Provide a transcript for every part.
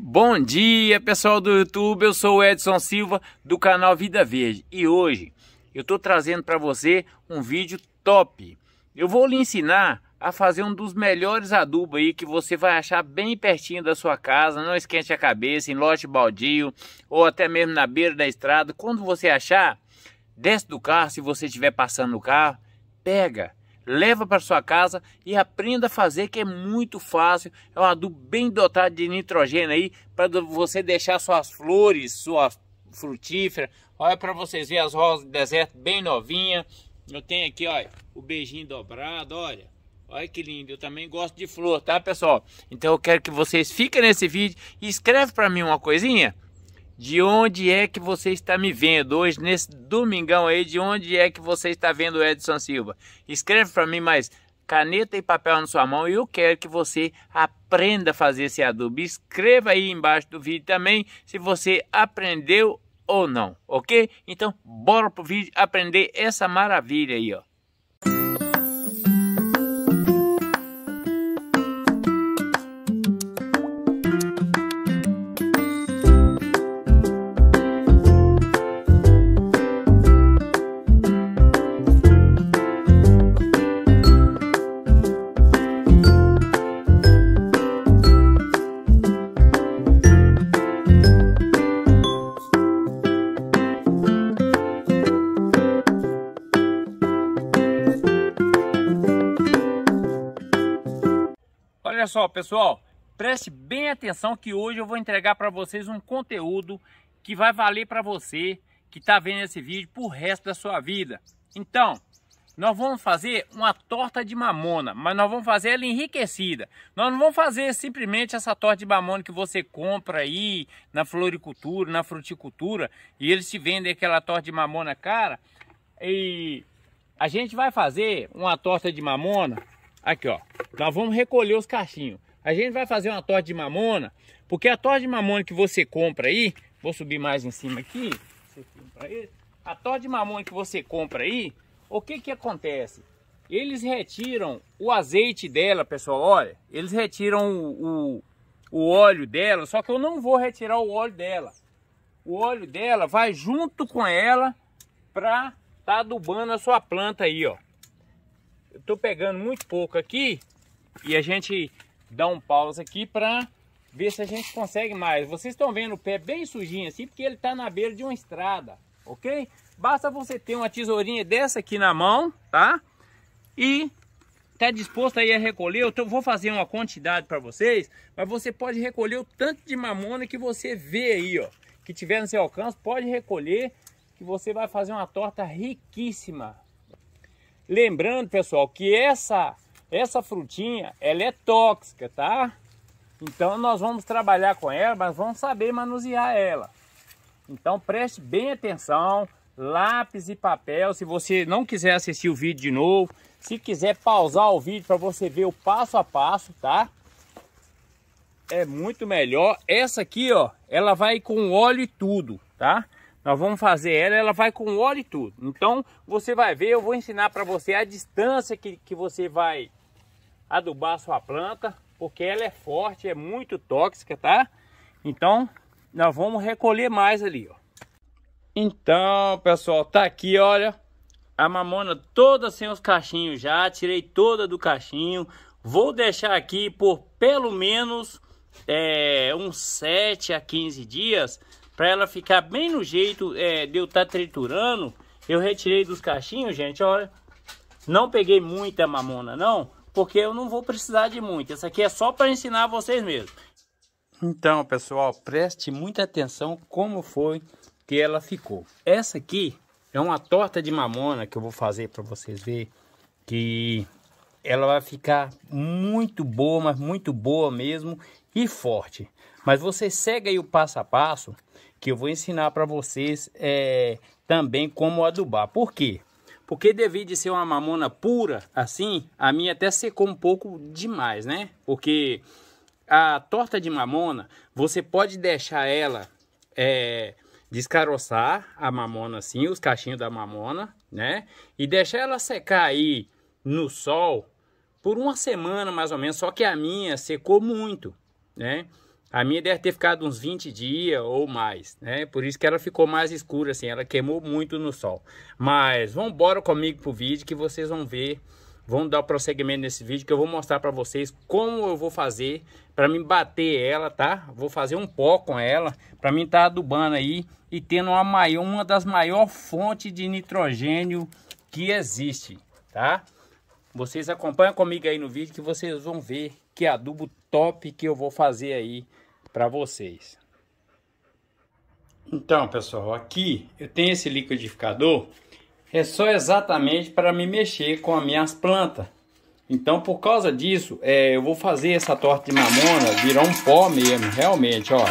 Bom dia pessoal do YouTube, eu sou o Edson Silva do canal Vida Verde e hoje eu estou trazendo para você um vídeo top. Eu vou lhe ensinar a fazer um dos melhores adubos aí que você vai achar bem pertinho da sua casa, não esquente a cabeça, em lote baldio ou até mesmo na beira da estrada. Quando você achar, desce do carro se você estiver passando no carro, pega leva para sua casa e aprenda a fazer que é muito fácil. É um adubo bem dotado de nitrogênio aí para você deixar suas flores, sua frutífera. Olha para vocês verem as rosas do deserto bem novinha. Eu tenho aqui, olha, o beijinho dobrado, olha. Olha que lindo, eu também gosto de flor, tá pessoal? Então eu quero que vocês fiquem nesse vídeo e escreve para mim uma coisinha de onde é que você está me vendo hoje, nesse domingão aí, de onde é que você está vendo o Edson Silva. Escreve para mim mais caneta e papel na sua mão e eu quero que você aprenda a fazer esse adubo. Escreva aí embaixo do vídeo também se você aprendeu ou não, ok? Então, bora pro vídeo aprender essa maravilha aí, ó. só, pessoal, preste bem atenção que hoje eu vou entregar para vocês um conteúdo que vai valer para você que está vendo esse vídeo o resto da sua vida. Então, nós vamos fazer uma torta de mamona, mas nós vamos fazer ela enriquecida. Nós não vamos fazer simplesmente essa torta de mamona que você compra aí na floricultura, na fruticultura, e eles te vendem aquela torta de mamona cara. E a gente vai fazer uma torta de mamona Aqui, ó. Nós vamos recolher os cachinhos. A gente vai fazer uma torta de mamona, porque a torta de mamona que você compra aí, vou subir mais em cima aqui, a torta de mamona que você compra aí, o que que acontece? Eles retiram o azeite dela, pessoal, olha, eles retiram o, o, o óleo dela, só que eu não vou retirar o óleo dela. O óleo dela vai junto com ela pra tá adubando a sua planta aí, ó eu tô pegando muito pouco aqui e a gente dá um pausa aqui para ver se a gente consegue mais. Vocês estão vendo o pé bem sujinho assim, porque ele está na beira de uma estrada, ok? Basta você ter uma tesourinha dessa aqui na mão, tá? E tá disposto aí a recolher, eu tô, vou fazer uma quantidade para vocês, mas você pode recolher o tanto de mamona que você vê aí, ó, que tiver no seu alcance, pode recolher, que você vai fazer uma torta riquíssima, Lembrando, pessoal, que essa, essa frutinha, ela é tóxica, tá? Então nós vamos trabalhar com ela, mas vamos saber manusear ela. Então preste bem atenção, lápis e papel, se você não quiser assistir o vídeo de novo, se quiser pausar o vídeo para você ver o passo a passo, tá? É muito melhor. Essa aqui, ó, ela vai com óleo e tudo, tá? Nós vamos fazer ela, ela vai com óleo e tudo. Então, você vai ver, eu vou ensinar para você a distância que, que você vai adubar a sua planta, porque ela é forte, é muito tóxica, tá? Então, nós vamos recolher mais ali, ó. Então, pessoal, tá aqui, olha, a mamona toda sem os cachinhos já, tirei toda do cachinho. Vou deixar aqui por pelo menos é, uns 7 a 15 dias para ela ficar bem no jeito é, de eu estar tá triturando, eu retirei dos cachinhos, gente, olha. Não peguei muita mamona, não. Porque eu não vou precisar de muita. Essa aqui é só para ensinar vocês mesmo. Então, pessoal, preste muita atenção como foi que ela ficou. Essa aqui é uma torta de mamona que eu vou fazer para vocês verem. Que ela vai ficar muito boa, mas muito boa mesmo e forte. Mas você segue aí o passo a passo que eu vou ensinar para vocês é, também como adubar. Por quê? Porque devido ser uma mamona pura, assim, a minha até secou um pouco demais, né? Porque a torta de mamona, você pode deixar ela é, descaroçar a mamona assim, os cachinhos da mamona, né? E deixar ela secar aí no sol por uma semana mais ou menos, só que a minha secou muito, né? A minha deve ter ficado uns 20 dias ou mais, né? Por isso que ela ficou mais escura, assim, ela queimou muito no sol. Mas vão embora comigo pro vídeo que vocês vão ver, vão dar prosseguimento nesse vídeo que eu vou mostrar para vocês como eu vou fazer para me bater ela, tá? Vou fazer um pó com ela para mim estar tá adubando aí e tendo uma maior, uma das maiores fontes de nitrogênio que existe, tá? Vocês acompanham comigo aí no vídeo que vocês vão ver que adubo top que eu vou fazer aí para vocês. Então, pessoal, aqui eu tenho esse liquidificador, é só exatamente para me mexer com as minhas plantas. Então, por causa disso, é, eu vou fazer essa torta de mamona virar um pó mesmo, realmente, ó.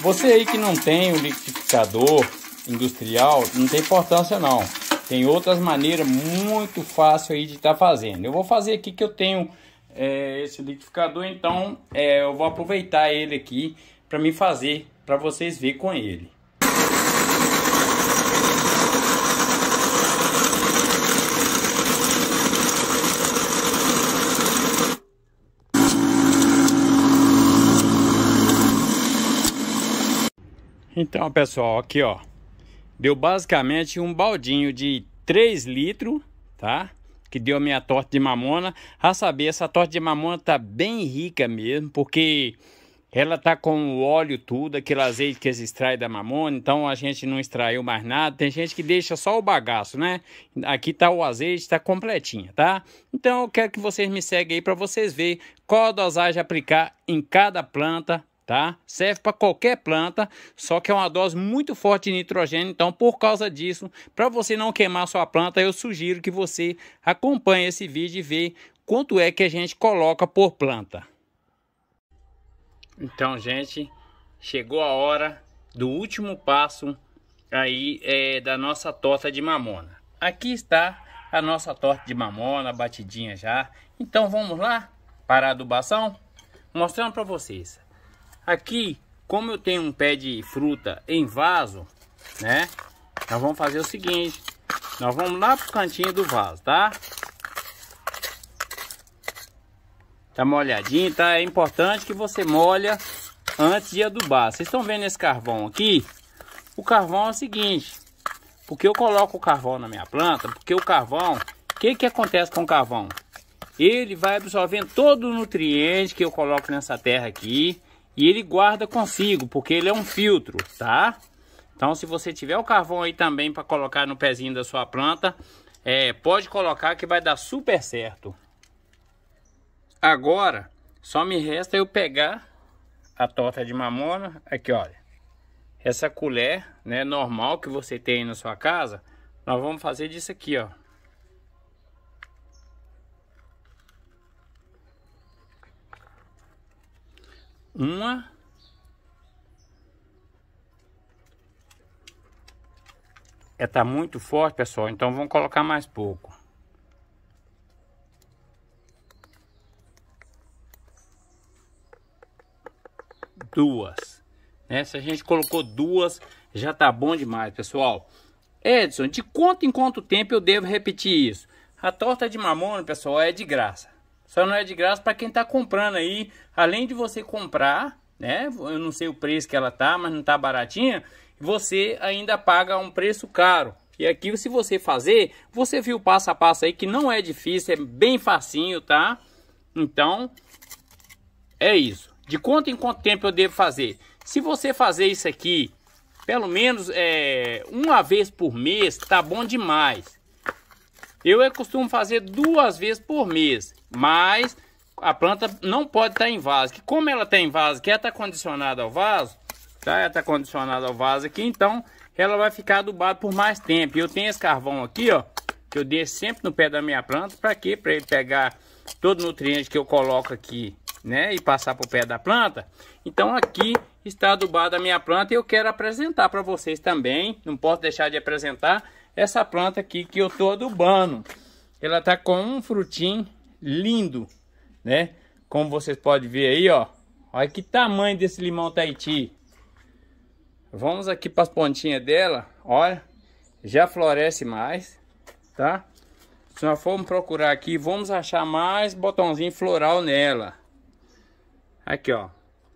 Você aí que não tem o um liquidificador industrial, não tem importância não. Tem outras maneiras muito fácil aí de estar tá fazendo. Eu vou fazer aqui que eu tenho é, esse liquidificador, então é, eu vou aproveitar ele aqui para me fazer, para vocês verem com ele. Então, pessoal, aqui ó, deu basicamente um baldinho de 3 litros, tá? que deu a minha torta de mamona. A saber, essa torta de mamona tá bem rica mesmo, porque ela tá com o óleo tudo, aquele azeite que se extrai da mamona, então a gente não extraiu mais nada. Tem gente que deixa só o bagaço, né? Aqui tá o azeite, tá completinha, tá? Então eu quero que vocês me seguem aí para vocês verem qual a dosagem aplicar em cada planta tá? Serve para qualquer planta, só que é uma dose muito forte de nitrogênio, então por causa disso, para você não queimar sua planta, eu sugiro que você acompanhe esse vídeo e vê quanto é que a gente coloca por planta. Então, gente, chegou a hora do último passo aí é, da nossa torta de mamona. Aqui está a nossa torta de mamona batidinha já. Então, vamos lá para a adubação, mostrando para vocês. Aqui, como eu tenho um pé de fruta em vaso, né? Nós vamos fazer o seguinte. Nós vamos lá pro cantinho do vaso, tá? Tá molhadinho, tá? É importante que você molha antes de adubar. Vocês estão vendo esse carvão aqui? O carvão é o seguinte. Porque eu coloco o carvão na minha planta, porque o carvão... O que que acontece com o carvão? Ele vai absorvendo todo o nutriente que eu coloco nessa terra aqui e ele guarda consigo, porque ele é um filtro, tá? Então, se você tiver o carvão aí também para colocar no pezinho da sua planta, é, pode colocar que vai dar super certo. Agora, só me resta eu pegar a torta de mamona, aqui olha, essa colher né, normal que você tem aí na sua casa, nós vamos fazer disso aqui, ó. uma é tá muito forte pessoal então vamos colocar mais pouco duas né se a gente colocou duas já tá bom demais pessoal Edson de quanto em quanto tempo eu devo repetir isso a torta de mamona pessoal é de graça só não é de graça para quem está comprando aí. Além de você comprar, né? Eu não sei o preço que ela tá, mas não tá baratinha. Você ainda paga um preço caro. E aqui, se você fazer, você viu passo a passo aí que não é difícil, é bem facinho, tá? Então, é isso. De quanto em quanto tempo eu devo fazer? Se você fazer isso aqui, pelo menos é, uma vez por mês, tá bom demais. Eu é costumo fazer duas vezes por mês, mas a planta não pode estar em vaso. Que como ela está em vaso, que ela está condicionada ao vaso, tá? Ela está condicionada ao vaso aqui, então ela vai ficar adubada por mais tempo. Eu tenho esse carvão aqui, ó, que eu deixo sempre no pé da minha planta, para quê? Para ele pegar todo nutriente que eu coloco aqui, né, e passar para o pé da planta. Então aqui está adubada a minha planta e eu quero apresentar para vocês também, não posso deixar de apresentar, essa planta aqui que eu tô adubando. Ela tá com um frutinho lindo, né? Como vocês podem ver aí, ó. Olha que tamanho desse limão Tahiti. Vamos aqui para as pontinhas dela. Olha, já floresce mais, tá? Se nós formos procurar aqui, vamos achar mais botãozinho floral nela. Aqui, ó.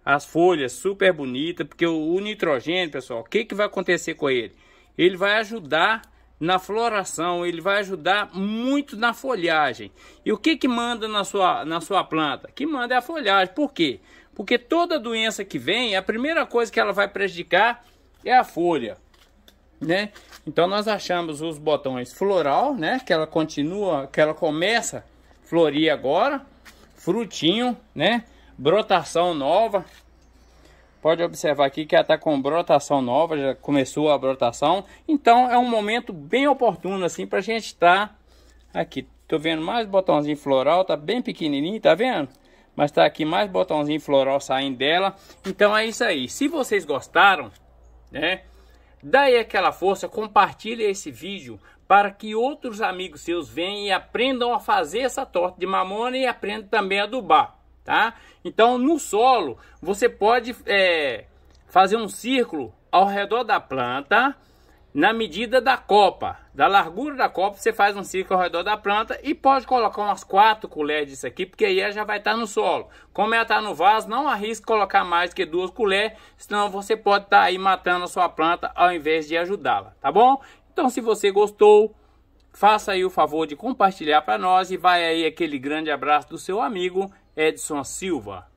As folhas super bonitas, porque o, o nitrogênio, pessoal, o que, que vai acontecer com ele? Ele vai ajudar na floração, ele vai ajudar muito na folhagem. E o que que manda na sua, na sua planta? Que manda é a folhagem. Por quê? Porque toda doença que vem, a primeira coisa que ela vai prejudicar é a folha, né? Então nós achamos os botões floral, né? Que ela continua, que ela começa a florir agora, frutinho, né? Brotação nova, Pode observar aqui que ela está com brotação nova, já começou a brotação. Então é um momento bem oportuno assim para a gente estar tá aqui. Estou vendo mais botãozinho floral, está bem pequenininho, está vendo? Mas está aqui mais botãozinho floral saindo dela. Então é isso aí. Se vocês gostaram, né? Dá aí aquela força, compartilha esse vídeo para que outros amigos seus venham e aprendam a fazer essa torta de mamona e aprendam também a adubar tá? Então, no solo, você pode é, fazer um círculo ao redor da planta na medida da copa, da largura da copa, você faz um círculo ao redor da planta e pode colocar umas quatro colheres disso aqui, porque aí ela já vai estar tá no solo. Como ela está no vaso, não arrisque colocar mais que duas colheres, senão você pode estar tá aí matando a sua planta ao invés de ajudá-la, tá bom? Então, se você gostou, faça aí o favor de compartilhar para nós e vai aí aquele grande abraço do seu amigo Edson Silva.